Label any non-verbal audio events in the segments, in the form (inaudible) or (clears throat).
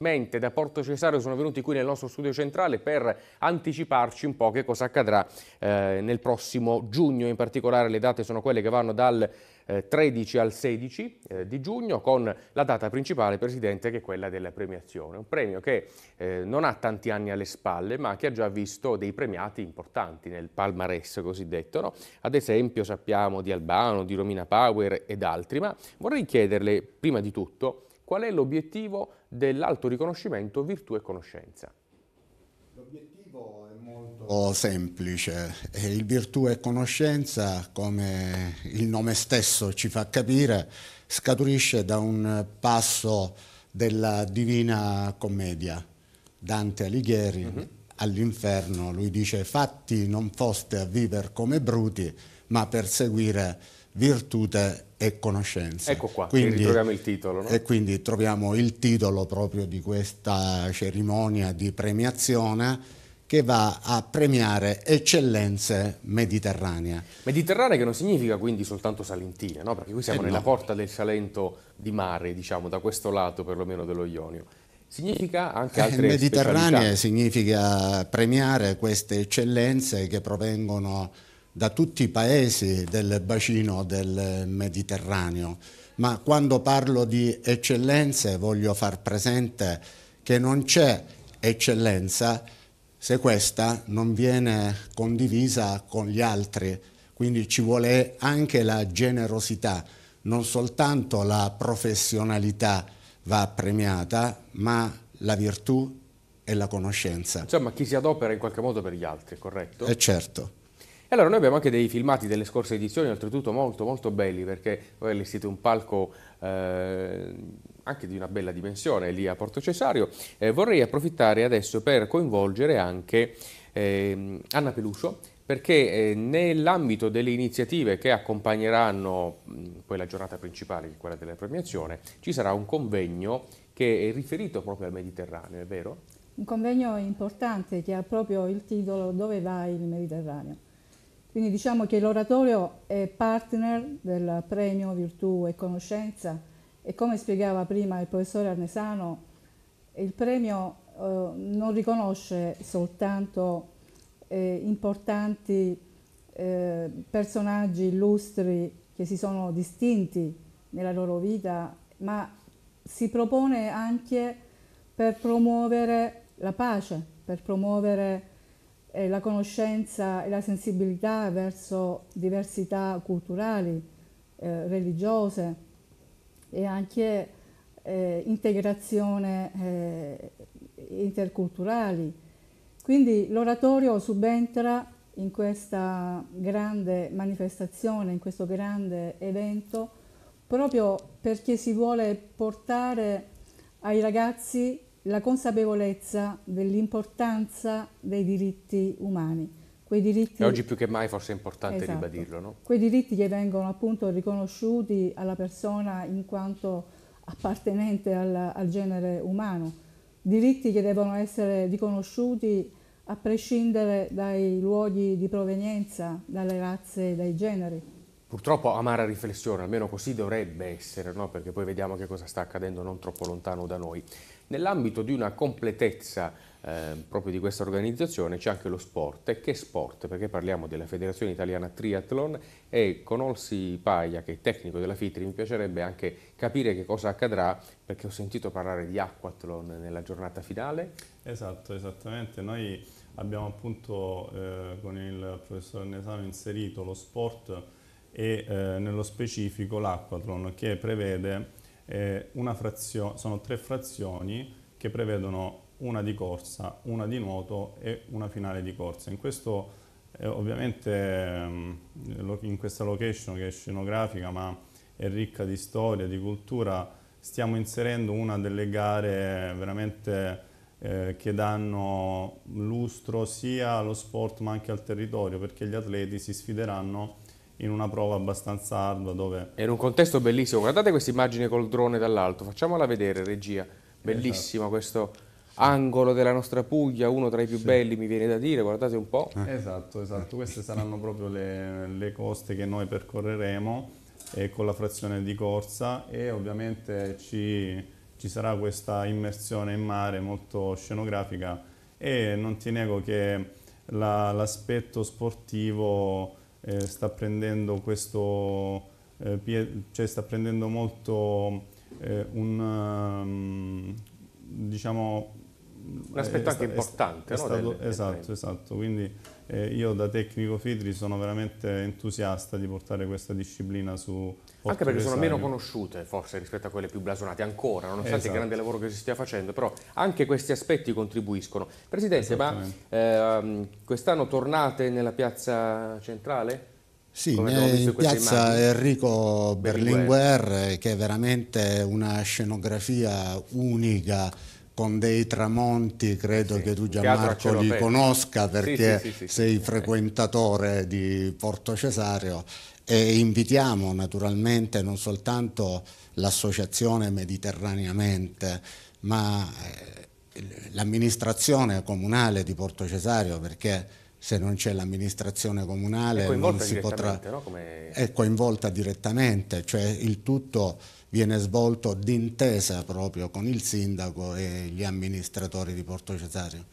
mente da Porto Cesario sono venuti qui nel nostro studio centrale per anticiparci un po' che cosa accadrà eh, nel prossimo giugno, in particolare le date sono quelle che vanno dal eh, 13 al 16 eh, di giugno con la data principale, Presidente, che è quella della premiazione. Un premio che eh, non ha tanti anni alle spalle ma che ha già visto dei premiati importanti nel palmarès cosiddetto. No? Ad esempio sappiamo di Albano, di Romina Power ed altri, ma vorrei chiederle prima di tutto qual è l'obiettivo dell'alto riconoscimento virtù e conoscenza. L'obiettivo è molto semplice, il virtù e conoscenza, come il nome stesso ci fa capire, scaturisce da un passo della Divina Commedia. Dante Alighieri uh mhm. -huh. all'inferno lui dice fatti non foste a viver come bruti, ma per seguire virtute e conoscenze. Ecco qua, quindi, troviamo il titolo. No? E quindi troviamo il titolo proprio di questa cerimonia di premiazione che va a premiare eccellenze mediterranee. Mediterranee che non significa quindi soltanto salentine, no? perché qui siamo eh nella no. porta del Salento di mare, diciamo, da questo lato perlomeno dello Ionio. Significa anche eh, altre eh, Mediterranee significa premiare queste eccellenze che provengono da tutti i paesi del bacino del Mediterraneo, ma quando parlo di eccellenze voglio far presente che non c'è eccellenza se questa non viene condivisa con gli altri, quindi ci vuole anche la generosità, non soltanto la professionalità va premiata, ma la virtù e la conoscenza. Insomma, chi si adopera in qualche modo per gli altri, corretto? E eh, certo. E allora noi abbiamo anche dei filmati delle scorse edizioni, oltretutto molto molto belli, perché voi allestite un palco eh, anche di una bella dimensione lì a Porto Cesario. Eh, vorrei approfittare adesso per coinvolgere anche ehm, eh, Anna Peluscio, perché nell'ambito delle iniziative che accompagneranno quella giornata principale, quella della premiazione, ci sarà un convegno che è riferito proprio al Mediterraneo, è vero? Un convegno importante che ha proprio il titolo Dove vai il Mediterraneo? Quindi diciamo che l'oratorio è partner del premio Virtù e Conoscenza e come spiegava prima il professore Arnesano, il premio eh, non riconosce soltanto eh, importanti eh, personaggi illustri che si sono distinti nella loro vita, ma si propone anche per promuovere la pace, per promuovere eh, la conoscenza e la sensibilità verso diversità culturali, eh, religiose e anche eh, integrazione eh, interculturali. Quindi l'oratorio subentra in questa grande manifestazione, in questo grande evento, proprio perché si vuole portare ai ragazzi la consapevolezza dell'importanza dei diritti umani. Quei diritti, e oggi più che mai forse è importante esatto, ribadirlo, no? Quei diritti che vengono appunto riconosciuti alla persona in quanto appartenente al, al genere umano, diritti che devono essere riconosciuti a prescindere dai luoghi di provenienza, dalle razze, dai generi. Purtroppo amara riflessione, almeno così dovrebbe essere, no? perché poi vediamo che cosa sta accadendo non troppo lontano da noi. Nell'ambito di una completezza eh, proprio di questa organizzazione c'è anche lo sport. E che sport? Perché parliamo della Federazione Italiana Triathlon e con Olsi Paia, che è tecnico della FITRI, mi piacerebbe anche capire che cosa accadrà, perché ho sentito parlare di Aquathlon nella giornata finale. Esatto, esattamente. Noi abbiamo appunto eh, con il professor Nesano inserito lo sport e eh, nello specifico l'Aquatron che prevede eh, una frazione, sono tre frazioni che prevedono una di corsa, una di nuoto e una finale di corsa. In questo eh, ovviamente ehm, in questa location che è scenografica ma è ricca di storia, di cultura, stiamo inserendo una delle gare eh, veramente eh, che danno lustro sia allo sport ma anche al territorio perché gli atleti si sfideranno in una prova abbastanza ardua dove... Era un contesto bellissimo, guardate questa immagine col drone dall'alto, facciamola vedere regia, bellissimo esatto. questo sì. angolo della nostra Puglia, uno tra i più sì. belli mi viene da dire, guardate un po'. Eh. Esatto, esatto, queste saranno proprio le, le coste che noi percorreremo eh, con la frazione di corsa e ovviamente ci, ci sarà questa immersione in mare molto scenografica e non ti nego che l'aspetto sportivo eh, sta, prendendo questo, eh, cioè sta prendendo molto eh, un, um, diciamo, un aspetto anche importante. È, no? stato, del, esatto, del esatto. Quindi eh, io da tecnico Fidri sono veramente entusiasta di portare questa disciplina su... Anche perché sono meno conosciute forse rispetto a quelle più blasonate ancora, nonostante esatto. il grande esatto. lavoro che si stia facendo, però anche questi aspetti contribuiscono. Presidente, ma eh, quest'anno tornate nella piazza centrale? Sì, in piazza immagini. Enrico Berlinguer, Berlinguer, eh, che è veramente una scenografia unica con dei tramonti, credo sì, che tu Gianmarco li conosca perché sì, sì, sei frequentatore di Porto Cesario e invitiamo naturalmente non soltanto l'associazione Mediterraneamente, ma eh, l'amministrazione comunale di Porto Cesario perché se non c'è l'amministrazione comunale non si potrà... No? Come... È coinvolta direttamente, cioè il tutto viene svolto d'intesa proprio con il sindaco e gli amministratori di Porto Cesario.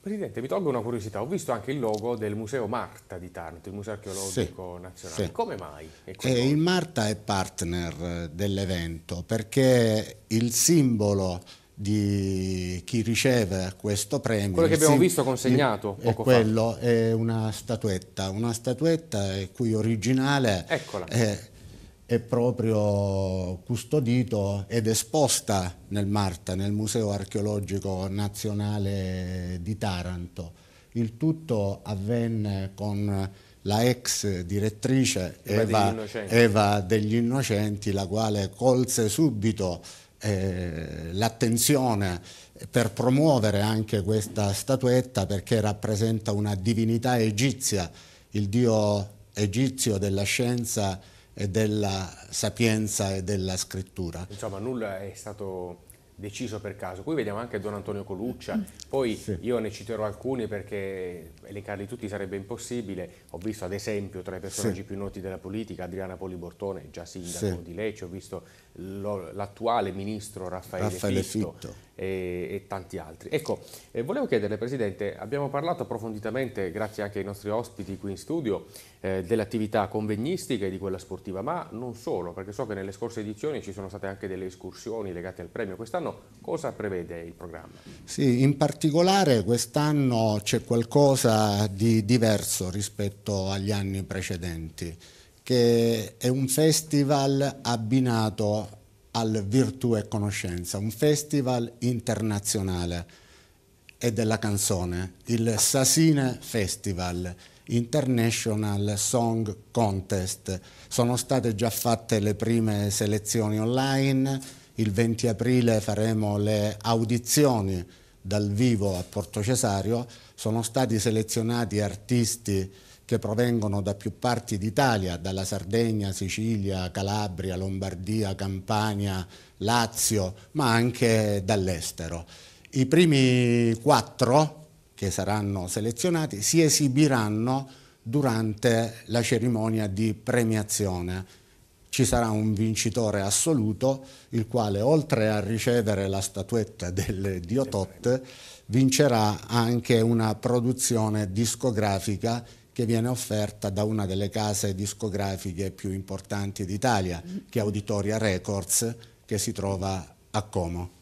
Presidente, mi tolgo una curiosità, ho visto anche il logo del Museo Marta di Taranto, il Museo Archeologico sì, Nazionale, sì. come mai? Eh, il Marta è partner eh, dell'evento perché il simbolo di chi riceve questo premio. Quello che abbiamo visto consegnato poco quello fa. è una statuetta, una statuetta il eh, cui originale Eccola. è è proprio custodito ed esposta nel Marta, nel Museo Archeologico Nazionale di Taranto. Il tutto avvenne con la ex direttrice Eva, degli Eva degli Innocenti, la quale colse subito eh, l'attenzione per promuovere anche questa statuetta perché rappresenta una divinità egizia, il dio egizio della scienza e della sapienza e della scrittura. Insomma, nulla è stato deciso per caso. Qui vediamo anche Don Antonio Coluccia, mm. poi sì. io ne citerò alcuni perché elencarli tutti sarebbe impossibile. Ho visto ad esempio tra i personaggi sì. più noti della politica Adriana Polibortone, già sindaco sì. di Lecce, ho visto l'attuale ministro Raffaele, Raffaele Fitto, Fitto. E, e, tanti altri. Ecco, eh, volevo chiederle Presidente, abbiamo parlato approfonditamente, grazie anche ai nostri ospiti qui in studio, eh, dell'attività convegnistica e di quella sportiva, ma non solo, perché so che nelle scorse edizioni ci sono state anche delle escursioni legate al premio. Quest'anno cosa prevede il programma? Sì, in particolare quest'anno c'è qualcosa di diverso rispetto agli anni precedenti, che è un festival abbinato al Virtù e Conoscenza, un festival internazionale e della canzone, il Sassine Festival International Song Contest. Sono state già fatte le prime selezioni online, il 20 aprile faremo le audizioni dal vivo a Porto Cesario, sono stati selezionati artisti che provengono da più parti d'Italia, dalla Sardegna, Sicilia, Calabria, Lombardia, Campania, Lazio, ma anche dall'estero. I primi quattro che saranno selezionati si esibiranno durante la cerimonia di premiazione. Ci sarà un vincitore assoluto, il quale oltre a ricevere la statuetta del Dio Diotot, vincerà anche una produzione discografica che viene offerta da una delle case discografiche più importanti d'Italia, che è Auditoria Records, che si trova a Como.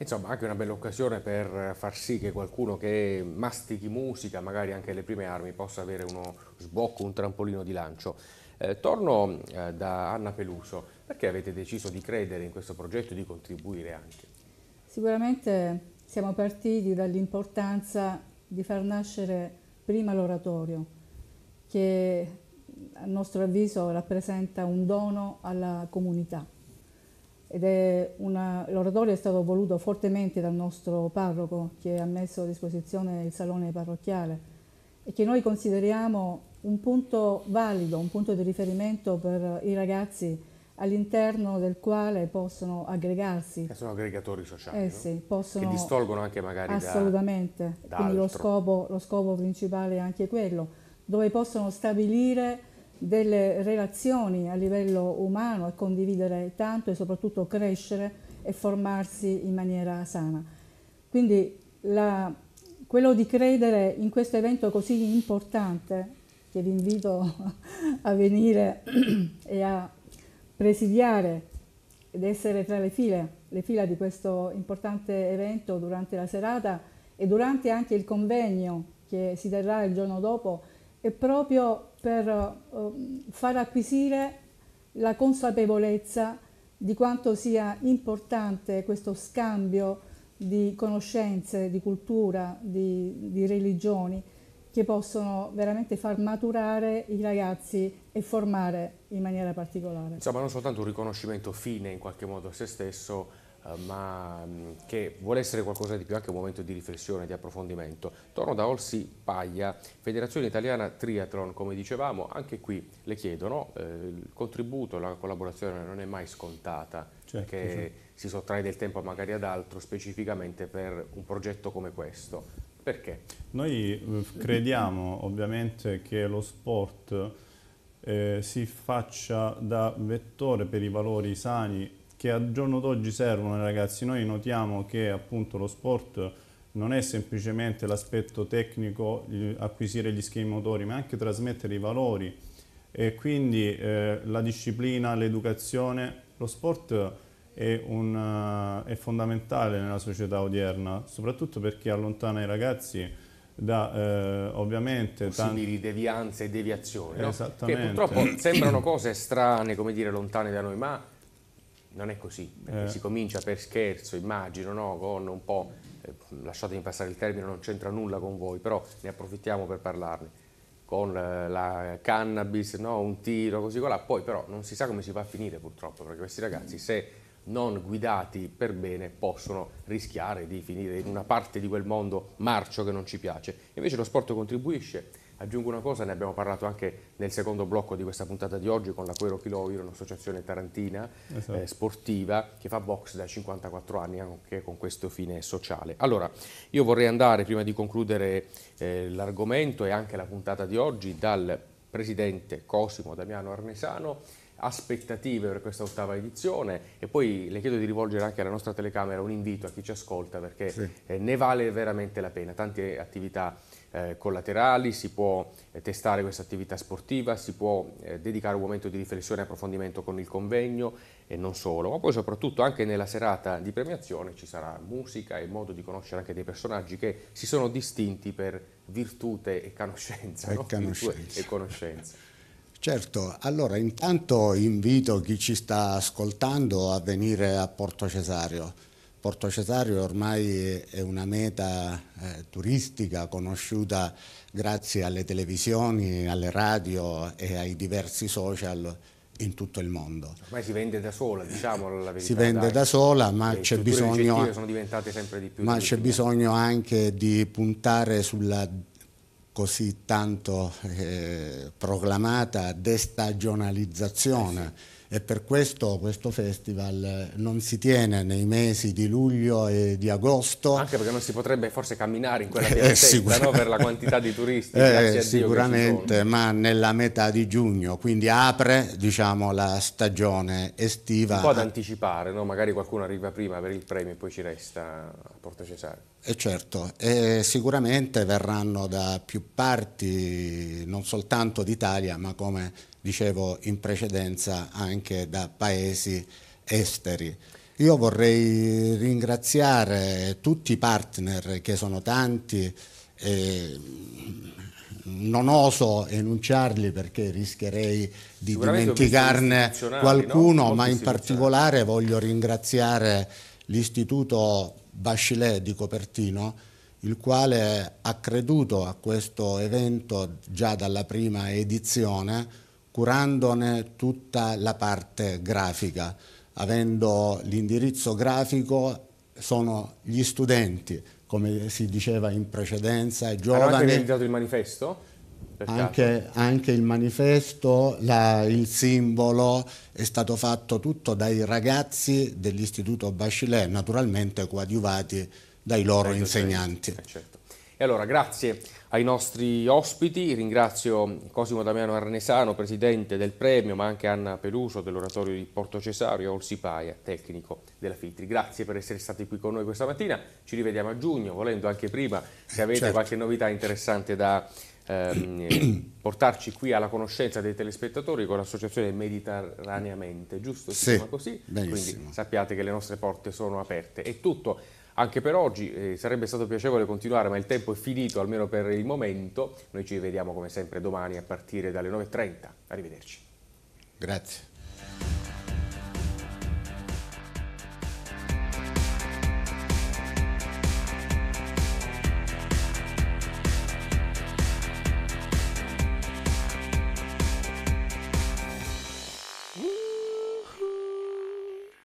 Insomma, anche una bella occasione per far sì che qualcuno che mastichi musica, magari anche le prime armi, possa avere uno sbocco, un trampolino di lancio. Eh, torno eh, da Anna Peluso, perché avete deciso di credere in questo progetto e di contribuire anche? Sicuramente siamo partiti dall'importanza di far nascere prima l'oratorio, che a nostro avviso rappresenta un dono alla comunità ed è una, l'oratorio è stato voluto fortemente dal nostro parroco che ha messo a disposizione il salone parrocchiale e che noi consideriamo un punto valido, un punto di riferimento per i ragazzi all'interno del quale possono aggregarsi. Che sono aggregatori sociali, eh sì, no? possono, che distolgono anche magari Assolutamente, da, quindi lo scopo, lo scopo principale è anche quello, dove possono stabilire delle relazioni a livello umano e condividere tanto e soprattutto crescere e formarsi in maniera sana. Quindi la, quello di credere in questo evento così importante, che vi invito a venire e a presidiare ed essere tra le file, le fila di questo importante evento durante la serata e durante anche il convegno che si terrà il giorno dopo, è proprio per um, far acquisire la consapevolezza di quanto sia importante questo scambio di conoscenze, di cultura, di, di religioni che possono veramente far maturare i ragazzi e formare in maniera particolare. Insomma, non soltanto un riconoscimento fine in qualche modo a se stesso, eh, ma mm, che vuole essere qualcosa di più, anche un momento di riflessione, di approfondimento. Torno da Olsi Paglia, Federazione Italiana Triathlon, come dicevamo, anche qui le chiedono, eh, il contributo, la collaborazione non è mai scontata, certo, perché certo. si sottrae del tempo magari ad altro, specificamente per un progetto come questo. Perché? Noi eh, crediamo ovviamente che lo sport eh, si faccia da vettore per i valori sani che al giorno d'oggi servono ai ragazzi. Noi notiamo che appunto lo sport non è semplicemente l'aspetto tecnico, acquisire gli schemi motori, ma anche trasmettere i valori e quindi eh, la disciplina, l'educazione, lo sport è, un, eh, è, fondamentale nella società odierna, soprattutto perché allontana i ragazzi da eh, ovviamente possibili devianze e deviazioni no? che purtroppo (clears throat) sembrano cose strane come dire lontane da noi ma non è così, perché eh. si comincia per scherzo, immagino, no? con un po', eh, lasciatemi passare il termine, non c'entra nulla con voi, però ne approfittiamo per parlarne, con eh, la cannabis, no? un tiro, così qua, poi però non si sa come si va a finire purtroppo, perché questi ragazzi se non guidati per bene possono rischiare di finire in una parte di quel mondo marcio che non ci piace. Invece lo sport contribuisce Aggiungo una cosa, ne abbiamo parlato anche nel secondo blocco di questa puntata di oggi con la Quero Chiloiro, un'associazione tarantina esatto. eh, sportiva che fa box da 54 anni anche con questo fine sociale. Allora, io vorrei andare prima di concludere eh, l'argomento e anche la puntata di oggi dal presidente Cosimo Damiano Arnesano aspettative per questa ottava edizione e poi le chiedo di rivolgere anche alla nostra telecamera un invito a chi ci ascolta perché sì. Eh, ne vale veramente la pena, tante attività eh, collaterali, si può eh, testare questa attività sportiva, si può eh, dedicare un momento di riflessione e approfondimento con il convegno e non solo, ma poi soprattutto anche nella serata di premiazione ci sarà musica e modo di conoscere anche dei personaggi che si sono distinti per virtute e conoscenza. E, no? e conoscenza. Certo, allora intanto invito chi ci sta ascoltando a venire a Porto Cesario Porto Cesario ormai è una meta eh, turistica conosciuta grazie alle televisioni, alle radio e ai diversi social in tutto il mondo. Ormai si vende da sola, diciamo la verità. Si vende da sola, ma cioè, c'è bisogno, eh. bisogno anche di puntare sulla così tanto eh, proclamata destagionalizzazione. Eh sì e per questo questo festival non si tiene nei mesi di luglio e di agosto. Anche perché non si potrebbe forse camminare in quella eh, piazzetta eh, sicur- no? per la quantità di turisti. Eh, sicuramente, ma nella metà di giugno, quindi apre diciamo, la stagione estiva. Un po' ad anticipare, no? magari qualcuno arriva prima per il premio e poi ci resta a Porto Cesare. E eh, certo, e sicuramente verranno da più parti, non soltanto d'Italia, ma come dicevo in precedenza anche da paesi esteri. Io vorrei ringraziare tutti i partner che sono tanti, eh, non oso enunciarli perché rischierei di dimenticarne qualcuno, no? ma in certo. particolare voglio ringraziare l'istituto Bachelet di Copertino, il quale ha creduto a questo evento già dalla prima edizione, curandone tutta la parte grafica. Avendo l'indirizzo grafico sono gli studenti, come si diceva in precedenza, giovani. Hanno anche realizzato il manifesto? Anche, anche, il manifesto, la, il simbolo è stato fatto tutto dai ragazzi dell'Istituto Bachelet, naturalmente coadiuvati dai loro certo, insegnanti. Eh, certo. E allora grazie ai nostri ospiti, ringrazio Cosimo Damiano Arnesano, presidente del premio, ma anche Anna Peluso dell'oratorio di Porto Cesario e Olsipaia, tecnico della FITRI. Grazie per essere stati qui con noi questa mattina, ci rivediamo a giugno, volendo anche prima, se avete certo. qualche novità interessante da ehm, (clears throat) portarci qui alla conoscenza dei telespettatori con l'associazione Mediterraneamente, giusto? sì, così? Benissimo. Quindi sappiate che le nostre porte sono aperte. È tutto anche per oggi. Eh, sarebbe stato piacevole continuare, ma il tempo è finito, almeno per il momento. Noi ci vediamo come sempre domani a partire dalle 9.30. Arrivederci. Grazie.